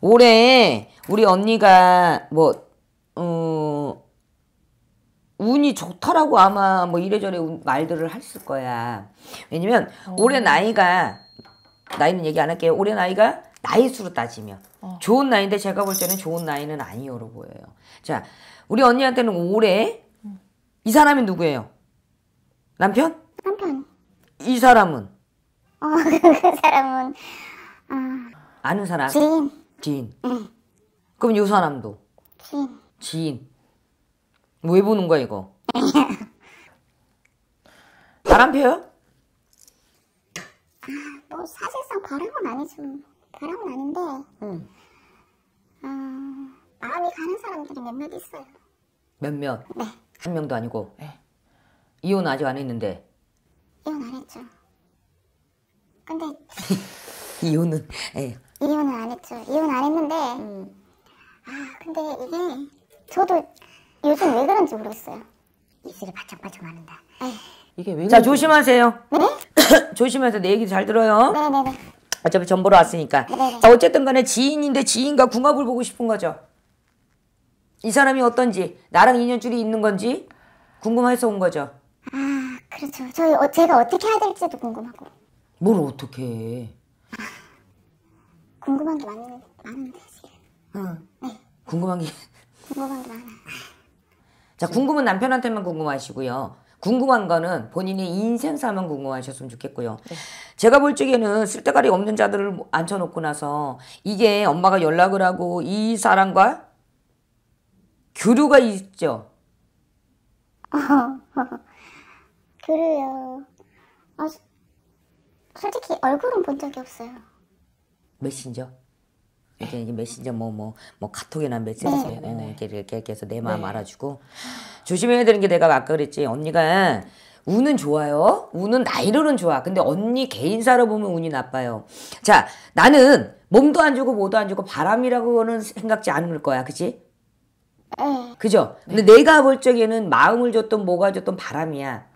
올해 우리 언니가 뭐 어, 운이 좋더라고 아마 뭐 이래저래 말들을 했을 거야. 왜냐면 어. 올해 나이가 나이는 얘기 안 할게요. 올해 나이가 나이 수로 따지면 어. 좋은 나이인데 제가 볼 때는 좋은 나이는 아니요로 보여요. 자, 우리 언니한테는 올해 음. 이 사람이 누구예요? 남편? 남편. 이 사람은? 어, 그 사람은 아... 아는 사람. 지인. 지인. 응. 그럼 요 사람도? 지인. 지인. 왜 뭐 보는 거야, 이거? 바람 펴요? 아, 뭐 사실상 바람은 아니죠. 바람은 아닌데. 응. 아, 마음이 가는 사람들이 몇몇 있어요. 몇몇? 네. 한 명도 아니고. 네. 이혼 아직 안 했는데. 이혼 안 했죠. 근데 이혼은 네. 예. 이혼은 안 했죠. 이혼 안 했는데 음. 아 근데 이게 저도 요즘 왜 그런지 모르겠어요. 입술이 바짝바짝 마른다. 이게 왜? 자 조심하세요. 네? 조심해서 내 얘기 잘 들어요. 네네네. 어차피 전보러 왔으니까. 네네. 자 어쨌든 간에 지인인데 지인과 궁합을 보고 싶은 거죠. 이 사람이 어떤지 나랑 인연줄이 있는 건지 궁금해서 온 거죠. 아 그렇죠. 저 어, 제가 어떻게 해야 될지도 궁금하고. 뭘 어떻게 해. 궁금한 게 많은, 많은데 지금. 응. 네. 궁금한 게. 궁금한 게 많아. 자 궁금은 남편한테만 궁금하시고요. 궁금한 거는 본인의 인생사만 궁금하셨으면 좋겠고요. 네. 제가 볼 적에는 쓸데가리 없는 자들을 앉혀놓고 나서 이게 엄마가 연락을 하고 이 사람과 교류가 있죠. 교류요. 아, 솔직히 얼굴은 본 적이 없어요. 메신저. 이제 이제 메신저 뭐뭐뭐 뭐, 뭐 카톡이나 메시지 네. 어, 이렇게 이렇게 해서 내 네. 마음 알아주고 조심해야 되는 게 내가 아까 그랬지 언니가 운은 좋아요 운은 나이로는 좋아 근데 언니 개인사로 보면 운이 나빠요 자 나는 몸도 안 주고 뭐도 안 주고 바람이라고는 생각지 않을 거야 그치? 네. 그죠? 근데 내가 볼 적에는 마음을 줬던 뭐가 줬던 바람이야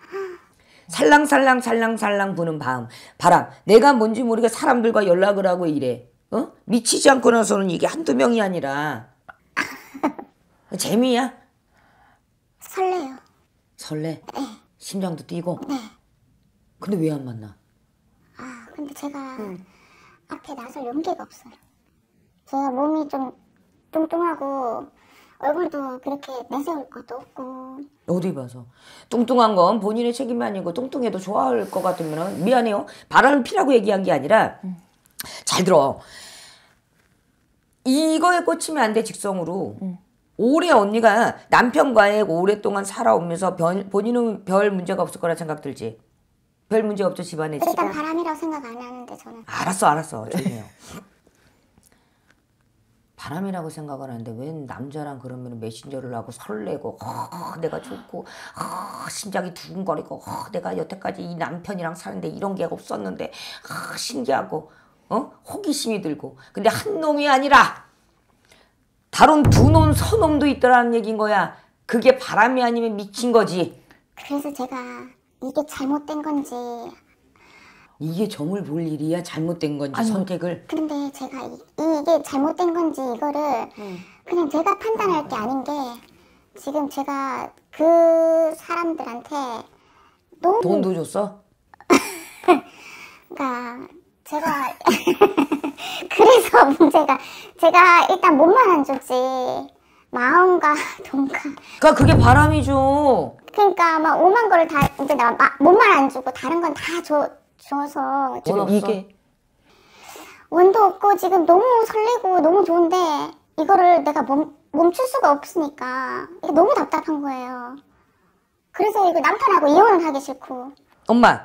살랑살랑 살랑살랑 부는 밤, 바람. 내가 뭔지 모르게 사람들과 연락을 하고 이래. 어? 미치지 않고 나서는 이게 한두 명이 아니라 재미야? 설레요. 설레? 네. 심장도 뛰고? 네. 근데 왜 안 만나? 아, 근데 제가 응. 앞에 나설 용기가 없어요. 제가 몸이 좀 뚱뚱하고 얼굴도 그렇게 내세울 것도 없고. 어디 봐서. 뚱뚱한 건 본인의 책임이 아니고 뚱뚱해도 좋아할 것 같으면 미안해요. 바람을 피라고 얘기한 게 아니라 잘 들어. 이거에 꽂히면 안 돼 직성으로. 음. 올해 언니가 남편과의 오랫동안 살아오면서 변, 본인은 별 문제가 없을 거라 생각 들지. 별 문제 없죠 집안에. 일단 바람이라고 생각 안 하는데 저는. 알았어 알았어 조용해요. 사람이라고 생각을 하는데 웬 남자랑 그러면 메신저를 하고 설레고 어, 내가 좋고 어, 심장이 두근거리고 어, 내가 여태까지 이 남편이랑 사는데 이런 게 없었는데 어, 신기하고 어? 호기심이 들고 근데 한 놈이 아니라 다른 두 놈, 서 놈도 있더라는 얘기인 거야. 그게 바람이 아니면 미친 거지. 그래서 제가 이게 잘못된 건지 이게 점을 볼 일이야 잘못된 건지 아니, 선택을 근데 제가 이, 게 잘못된 건지 이거를 음. 그냥 제가 판단할 게 아닌 게 지금 제가 그 사람들한테 너무 돈도 줬어? 그러니까 제가 그래서 문제가 제가 일단 몸만 안 줬지 마음과 돈과 그러니까 그게 바람이죠 그러니까 막 오만 거를 다 이제 나 마, 몸만 안 주고 다른 건 다 줘. 좋아서 지금 이게 원도 없고 지금 너무 설레고 너무 좋은데 이거를 내가 멈, 멈출 수가 없으니까 이게 너무 답답한 거예요. 그래서 이거 남편하고 이혼을 하기 싫고. 엄마.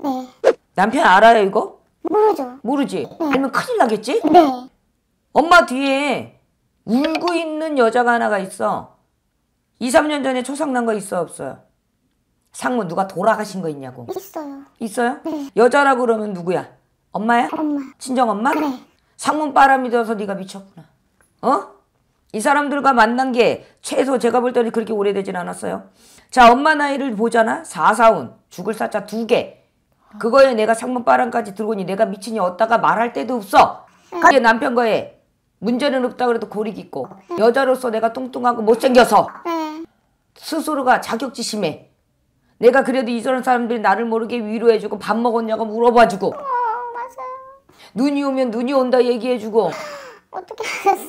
네. 남편 알아요 이거? 모르죠. 모르지. 네. 알면 큰일 나겠지? 네. 엄마 뒤에 울고 있는 여자가 하나가 있어. 2, 3년 전에 초상난 거 있어 없어요? 상무 누가 돌아가신 거 있냐고. 있어요. 있어요? 네. 여자라 그러면 누구야? 엄마야? 엄마. 친정 엄마? 그 상문 바람이 들어서 네가 미쳤구나. 어? 이 사람들과 만난 게 최소 제가 볼 때는 그렇게 오래되진 않았어요. 자, 엄마 나이를 보잖아. 사사운 죽을 사자 두 개. 그거에 내가 상문 바람까지 들고니 내가 미친이 어디가 말할 데도 없어. 그게 남편과 의 문제는 없다 그래도 고리 깊고 여자로서 내가 뚱뚱하고 못생겨서 네. 스스로가 자격지심해 내가 그래도 이런 사람들이 나를 모르게 위로해주고 밥 먹었냐고 물어봐주고 어, 맞아요. 눈이 오면 눈이 온다 얘기해주고 어떻게 알았어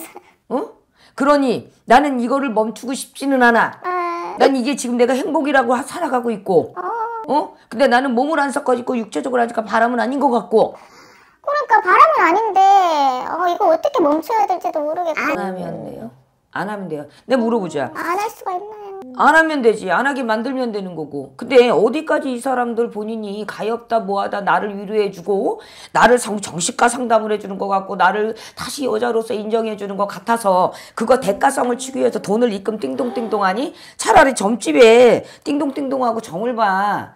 어? 그러니 나는 이거를 멈추고 싶지는 않아 네. 난 이게 지금 내가 행복이라고 살아가고 있고 어. 어? 근데 나는 몸을 안 섞어지고 육체적으로 하니까 바람은 아닌 것 같고 그러니까 바람은 아닌데 어, 이거 어떻게 멈춰야 될지도 모르겠고 안 하면 돼요 안 하면 돼요 내가 물어보자 안 할 수가 있나요? 안 하면 되지. 안 하게 만들면 되는 거고. 근데 어디까지 이 사람들 본인이 가엾다 뭐하다 나를 위로해주고 나를 정식과 상담을 해주는 것 같고 나를 다시 여자로서 인정해주는 것 같아서 그거 대가성을 치기 위해서 돈을 입금 띵동띵동하니 차라리 점집에 띵동띵동하고 정을 봐.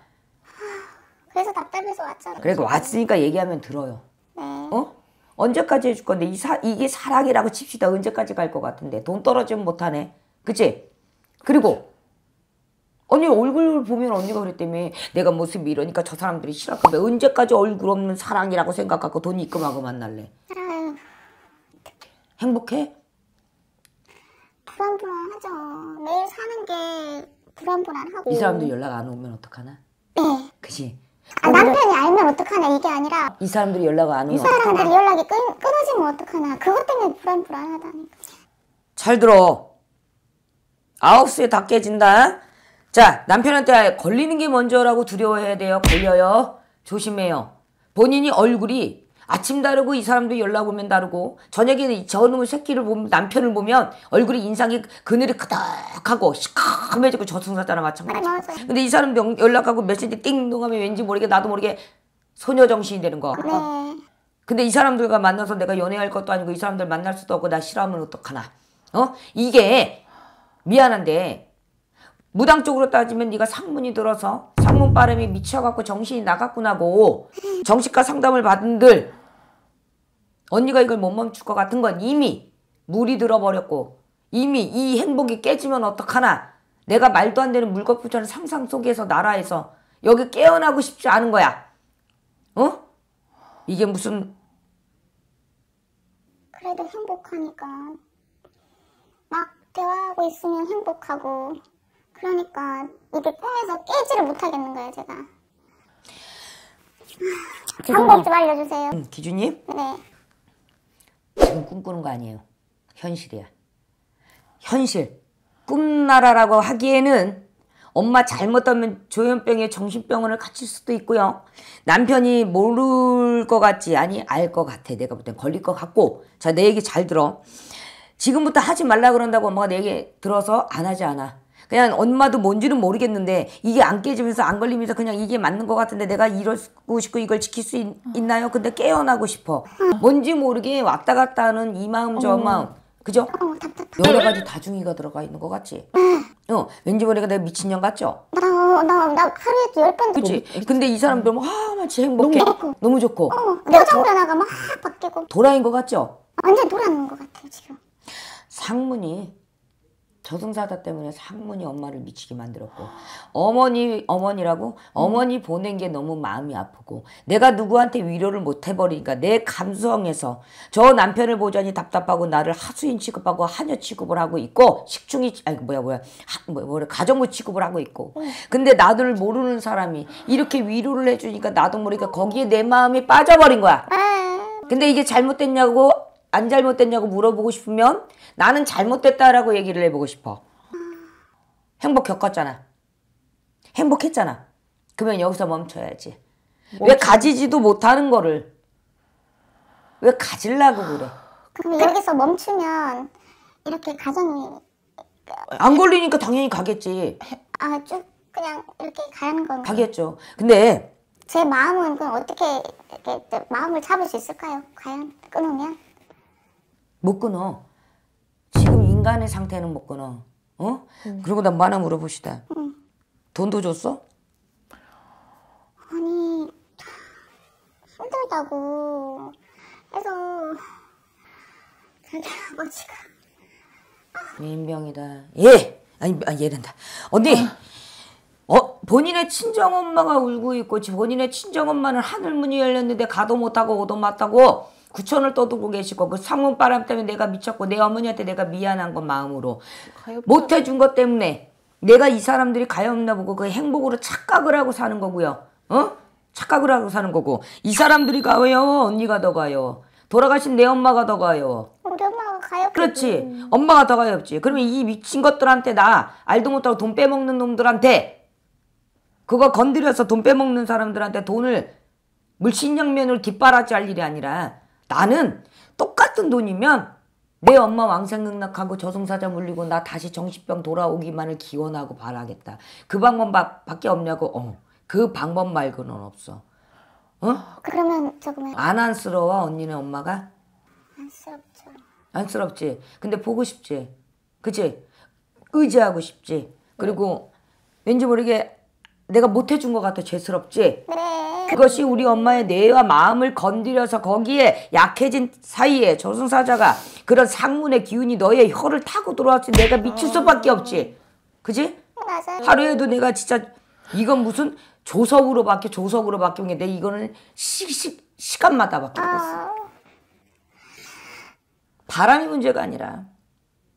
그래서 답답해서 왔잖아. 그러니 왔으니까 얘기하면 들어요. 네. 어? 언제까지 해줄 건데 이 사, 이게 사랑이라고 칩시다. 언제까지 갈 것 같은데 돈 떨어지면 못하네. 그치? 그리고 언니 얼굴 보면 언니가 그랬다며 내가 모습이 이러니까 저 사람들이 싫을 건데 언제까지 얼굴 없는 사랑이라고 생각하고 돈 입금하고 만날래? 행복해? 불안불안하죠. 매일 사는 게 불안불안하고. 이 사람도 연락 안 오면 어떡하나? 네. 그치? 아, 남편이 알면 어떡하나 이게 아니라 이 사람들이 연락 안 오면 이 사람들이 연락이 끊, 끊어지면 어떡하나 그것 때문에 불안불안하다니까. 잘 들어. 9시에 다 깨진다. 자, 남편한테 걸리는 게 먼저라고 두려워해야 돼요. 걸려요. 조심해요. 본인이 얼굴이 아침 다르고 이 사람도 연락 오면 다르고 저녁에 저놈의 새끼를 보면 남편을 보면 얼굴이 인상이 그늘이 크닥하고 시커매지고 저승사자나 마찬가지 근데 이 사람 연락하고 메시지 띵동하면 왠지 모르게 나도 모르게 소녀 정신이 되는 거 네. 근데 이 사람들과 만나서 내가 연애할 것도 아니고 이 사람들 만날 수도 없고 나 싫어하면 어떡하나 어 이게 미안한데 무당 쪽으로 따지면 네가 상문이 들어서 상문 빠름이 미쳐갖고 정신이 나갔구나고 정신과 상담을 받은들 언니가 이걸 못 멈출 것 같은 건 이미 물이 들어버렸고 이미 이 행복이 깨지면 어떡하나 내가 말도 안 되는 물거푸전 상상 속에서 나라에서 여기 깨어나고 싶지 않은 거야. 어? 이게 무슨 그래도 행복하니까 대화하고 있으면 행복하고 그러니까 이게 꿈에서 깨지를 못하겠는 거예요 제가 아, 방법 좀 알려주세요 기준님? 네 지금 꿈꾸는 거 아니에요 현실이야 현실 꿈나라라고 하기에는 엄마 잘못하면 조현병에 정신병원을 갇힐 수도 있고요. 남편이 모를 것 같지 아니 알 것 같아. 내가 볼 땐 걸릴 것 같고. 자 내 얘기 잘 들어. 지금부터 하지 말라 그런다고 엄마가 내게 들어서 안 하지 않아. 그냥 엄마도 뭔지는 모르겠는데 이게 안 깨지면서 안 걸리면서 그냥 이게 맞는 것 같은데 내가 이러고 싶고 이걸 지킬 수 있, 나요 근데 깨어나고 싶어. 뭔지 모르게 왔다 갔다 하는 이 마음 저 마음. 그죠? 어, 여러 가지 다중이가 들어가 있는 것 같지? 어, 왠지 모르게 내가 미친년 같죠? 나, 나, 나 하루에 열 번. 그치? 그치? 근데 이 사람들 뭐, 아, 마치 행복해. 너무 좋고. 너무 좋고. 어, 표정 변화가 막 바뀌고. 돌아인 것 같죠? 완전 돌아는 것같아 지금. 상문이 저승사자 때문에 상문이 엄마를 미치게 만들었고 어머니 어머니라고 어머니 음. 보낸 게 너무 마음이 아프고 내가 누구한테 위로를 못 해버리니까 내감성에서저 남편을 보자니 답답하고 나를 하수인 취급하고 하녀 취급을 하고 있고 식충이 아니 뭐야 뭐야 하, 뭐야, 뭐야 가정부 취급을 하고 있고 어. 근데 나를 모르는 사람이 이렇게 위로를 해주니까 나도 모르니까 거기에 내 마음이 빠져버린 거야 아. 근데 이게 잘못됐냐고 안 잘못됐냐고 물어보고 싶으면 나는 잘못됐다라고 얘기를 해보고 싶어. 행복 겪었잖아. 행복했잖아. 그러면 여기서 멈춰야지. 멈춰. 왜 가지지도 못하는 거를 왜 가질라고 그래? 그럼 여기서 멈추면 이렇게 가정이 안 걸리니까 당연히 가겠지. 아, 쭉 그냥 이렇게 가는 건가? 가겠죠. 근데 제 마음은 그럼 어떻게 마음을 잡을 수 있을까요? 과연 끊으면? 못 끊어. 지금 인간의 상태는 못 끊어. 어? 응. 음. 그리고 난 만화 물어봅시다. 응. 음. 돈도 줬어? 아니 힘들다고 해서 근데 아버지가 민병이다. 예. 아니 아, 예란다. 언니. 어. 어 본인의 친정 엄마가 울고 있고 본인의 친정 엄마는 하늘문이 열렸는데 가도 못하고 오도 맞다고 구천을 떠들고 계시고 그 상문 바람 때문에 내가 미쳤고 내 어머니한테 내가 미안한 건 마음으로 못 해준 것 때문에 내가 이 사람들이 가엾나 보고 그 행복으로 착각을 하고 사는 거고요. 어? 착각을 하고 사는 거고 이 사람들이 가요 언니가 더 가요 돌아가신 내 엄마가 더 가요. 우리 엄마가 가요. 그렇지. 엄마가 더 가요 없지. 그러면 이 미친 것들한테 나 알도 못하고 돈 빼먹는 놈들한테 그거 건드려서 돈 빼먹는 사람들한테 돈을 물신양면을로 뒷바라지할 일이 아니라 나는 똑같은 돈이면 내 엄마 왕생극락하고 저승사자 물리고 나 다시 정신병 돌아오기만을 기원하고 바라겠다. 그 방법밖에 없냐고. 어. 그 방법 말고는 없어. 어? 그러면 조금 안 안쓰러워 언니네 엄마가? 안쓰럽죠. 안쓰럽지. 근데 보고 싶지. 그치? 의지하고 싶지. 그리고 네. 왠지 모르게 내가 못해준 것 같아 죄스럽지? 네. 그것이 우리 엄마의 뇌와 마음을 건드려서 거기에 약해진 사이에 저승사자가 그런 상문의 기운이 너의 혀를 타고 들어왔지 내가 미칠 수밖에 없지. 그지? 맞아요. 하루에도 내가 진짜 이건 무슨 조석으로 바뀌어 조석으로바뀌 없는데 이거는 시, 시, 시간마다밖에 없어. 바람이 문제가 아니라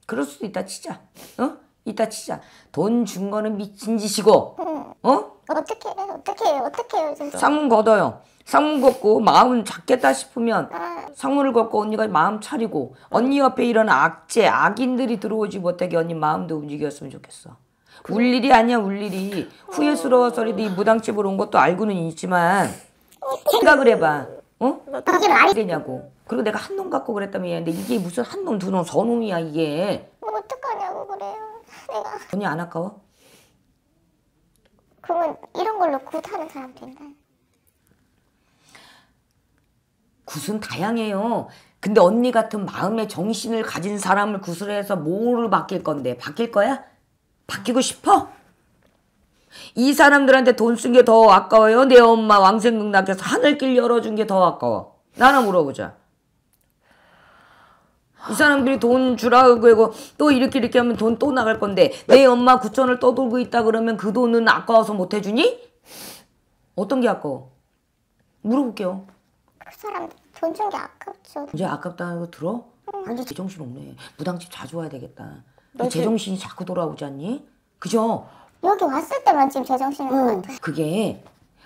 그럴 수도 있다 치자. 어? 있다 치자. 돈 준 거는 미친 짓이고 어? 그걸 어떻게 어떻게 어떻게 해요 진짜. 상문 걷어요. 상문 걷고 마음 작겠다 싶으면 아. 상문을 걷고 언니가 마음 차리고 언니 옆에 이런 악재 악인들이 들어오지 못하게 언니 마음도 움직였으면 좋겠어. 그래. 울 일이 아니야 울 일이 어. 후회스러워서라도 이 음. 무당집으로 온 것도 알고는 있지만 생각을 해봐. 어? 이게 말이 되냐고. 그리고 내가 한놈 갖고 그랬다며 얘는데 이게 무슨 한 놈, 두 놈, 서 놈이야 이게. 뭐 어떡하냐고 그래요. 내가. 언니 안 아까워? 그러면 이런 걸로 굿하는 사람된있 굿은 다양해요. 근데 언니 같은 마음의 정신을 가진 사람을 구슬 해서 뭐로 바뀔 건데? 바뀔 거야? 바뀌고 싶어? 이 사람들한테 돈 쓴 게 더 아까워요? 내 엄마 왕생극 낳에서 하늘길 열어준 게 더 아까워. 나나 물어보자. 이 사람들이 돈 주라고 하고 또 이렇게 이렇게 하면 돈 또 나갈 건데 내 엄마 9천을 떠돌고 있다 그러면 그 돈은 아까워서 못 해주니? 어떤 게 아까워? 물어볼게요. 그 사람 돈 준 게 아깝죠. 이제 아깝다는 거 들어? 완전 제정신 없네. 무당집 자주 와야 되겠다. 너 제정신이 자꾸 돌아오지 않니? 그죠? 여기 왔을 때만 지금 제정신인 것 같아. 그게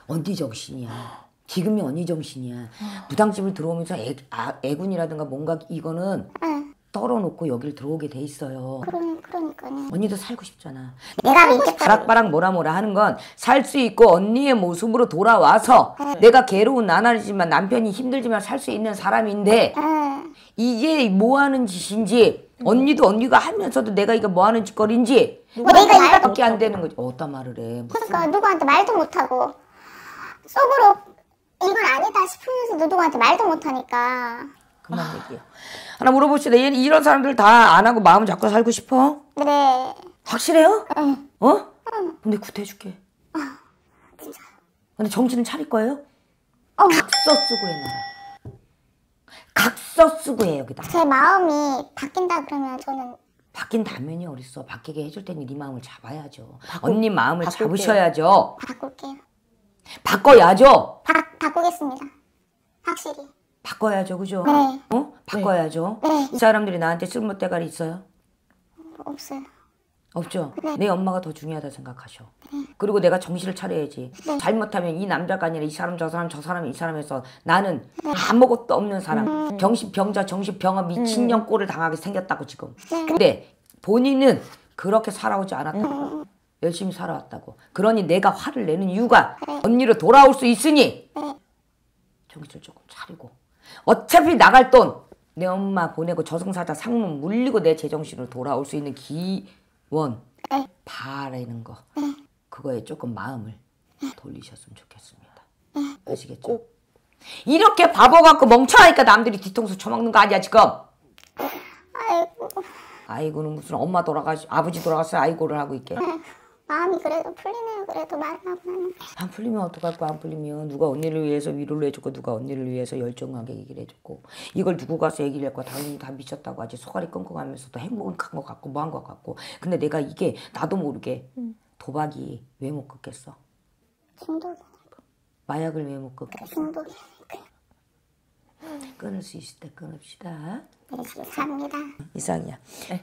언니 정신이야. 지금이 언니 정신이야. 어. 부당집을 들어오면서 애, 아, 애군이라든가 뭔가 이거는 응. 떨어놓고 여길 들어오게 돼 있어요. 그럼 그러니까요. 언니도 살고 싶잖아. 내가 민첩 바락바락 뭐라 뭐라 하는 건 살 수 있고 언니의 모습으로 돌아와서 응. 내가 괴로운 나날이지만 남편이 힘들지만 살 수 있는 사람인데 응. 이게 뭐 하는 짓인지 언니도 언니가 하면서도 내가 이거 뭐 하는 짓거리인지 내가 이거밖에 안 되는 거지. 어따 말을 해. 무슨. 그러니까 누구한테 말도 못하고 속으로 이건 아니다 싶으면서 누동한테 말도 못하니까. 그만얘기요 하나 물어봅시다. 얘는 이런 사람들 다 안 하고 마음 잡고 살고 싶어? 네. 확실해요? 응. 어? 응. 근데 구태해줄게. 어, 진짜. 근데 정신은 차릴 거예요? 어. 각서 쓰고 해놔요. 각서 쓰고 해 여기다. 제 마음이 바뀐다 그러면 저는 바뀐다면이 어딨어. 바뀌게 해줄 때는 네 마음을 잡아야죠. 바꿀, 언니 마음을 바꿀게요. 잡으셔야죠. 바꿀게요. 바꿔야죠. 바, 바꾸겠습니다. 확실히. 바꿔야죠, 그죠? 네. 어? 바꿔야죠. 네. 네. 이 사람들이 나한테 쓸모대가리 있어요? 없어요. 없죠? 네. 내 엄마가 더 중요하다 생각하셔. 네. 그리고 내가 정신을 차려야지. 네. 잘못하면 이 남자가 아니라 이 사람, 저 사람, 저 사람, 이 사람에서 나는 네. 아무것도 없는 사람. 음. 정신병자, 정신병원, 미친년 음. 꼴을 당하게 생겼다고 지금. 네. 근데 본인은 그렇게 살아오지 않았다. 음. 열심히 살아왔다고. 그러니 내가 화를 내는 이유가 언니로 돌아올 수 있으니 정신을 네. 조금 차리고 어차피 나갈 돈 내 엄마 보내고 저승사자 상문 물리고 내 제정신으로 돌아올 수 있는 기원 네. 바라는 거 네. 그거에 조금 마음을 돌리셨으면 좋겠습니다. 아시겠죠? 이렇게 바보 같고 멍청하니까 남들이 뒤통수 쳐먹는 거 아니야 지금? 아이고. 아이고는 무슨 엄마 돌아가시 아버지 돌아갔어 아이고를 하고 있게. 마음이 그래도 풀리네요. 그래도 말을 하고 나면. 안 풀리면 어떡할까? 안 풀리면 누가 언니를 위해서 위로를 해줬고 누가 언니를 위해서 열정하게 얘기를 해줬고 이걸 누구 가서 얘기를 할까? 당연히 다 미쳤다고 하지. 소갈이 끙끙하면서도 행복한 것 같고 뭐 한 것 같고. 근데 내가 이게 나도 모르게 음. 도박이 왜못 끊겠어? 중독이 마약을 왜못 끊겠어? 중독이 끊을 수 있을 때 끊읍시다. 네, 감사합니다. 이상이야. 네.